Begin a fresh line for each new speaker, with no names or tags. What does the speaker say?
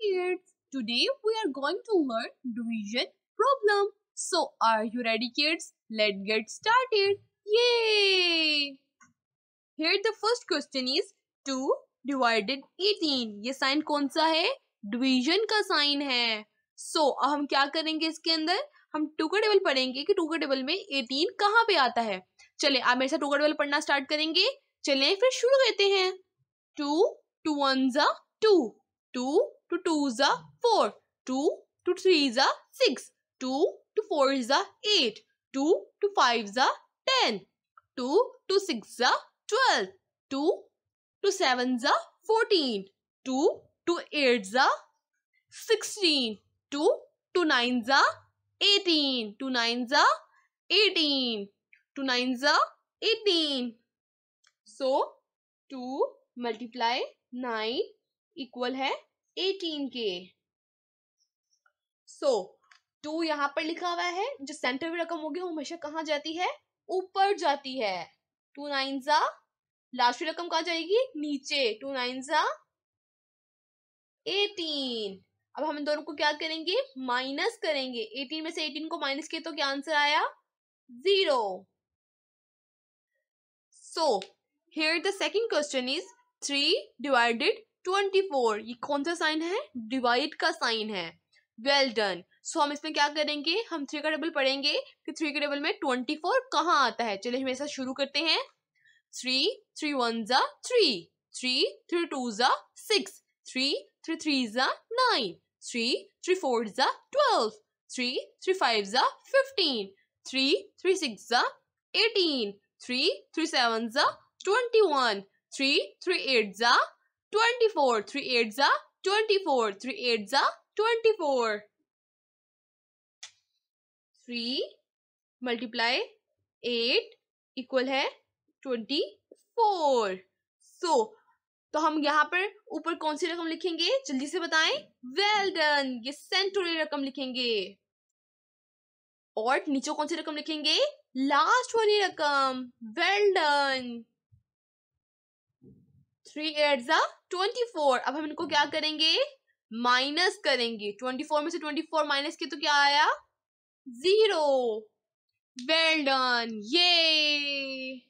kids! Today we are going to learn division problem. So are you ready kids? Let's get started. Yay! Here the first question is 2 divided 18. ye sign kaun sa hai division ka sign hai so so, हम क्या करेंगे इसके अंदर? हम to का table पढ़ेंगे कि to का टेबल में 18 कहाँ पे आता है. चले आप मेरे साथ टू का टेबल पढ़ना स्टार्ट करेंगे. चले फिर शुरू करते हैं. टू टू वन जा two two to two is a four. Two to three is a six. Two to four is a eight. Two to five is a ten. Two to six is a twelve. Two to seven is a fourteen. Two to eight is a sixteen. Two to nine is a eighteen. Two nine is a eighteen. Two nine is a eighteen. So, two multiply nine equal है eighteen के so to यहां पर लिखा हुआ है जो centre में रकम होगी वो हमेशा कहाँ जाती है ऊपर जाती है टू नाइन जा लास्ट रकम कहा जाएगी नीचे टू नाइन जा एटीन अब हम इन दोनों को क्या करेंगे माइनस करेंगे एटीन में से एटीन को माइनस किए तो क्या आंसर आया zero so here the second question is three divided twenty four ये कौन सा साइन है डिवाइड का साइन है वेल डन सो हम इसमें क्या करेंगे हम थ्री का डबल पढ़ेंगे कि थ्री के डबल में ट्वेंटी फोर कहाँ आता है चलिए हम ऐसा शुरू करते हैं थ्री थ्री वन जा थ्री थ्री थ्री टू जा सिक्स थ्री थ्री थ्री जा नाइन थ्री थ्री फोर जा ट्वेल्व थ्री थ्री फाइव जा फिफ्टीन थ्री थ्री सिक्स जा एटीन थ्री थ्री सेवन जा twenty one three three eight जा 24. 3 8s are 24. 3 8s 24. 3 multiply 8 equal है 24. सो so, तो हम यहाँ पर ऊपर कौन सी रकम लिखेंगे जल्दी से बताएं वेल डन ये सेंटुरी रकम लिखेंगे और नीचे कौन सी रकम लिखेंगे लास्ट वाली रकम well well done three eight ज़ा ट्वेंटी फोर अब हम इनको क्या करेंगे माइनस करेंगे ट्वेंटी फोर में से ट्वेंटी फोर माइनस के तो क्या आया जीरो वेल डन ये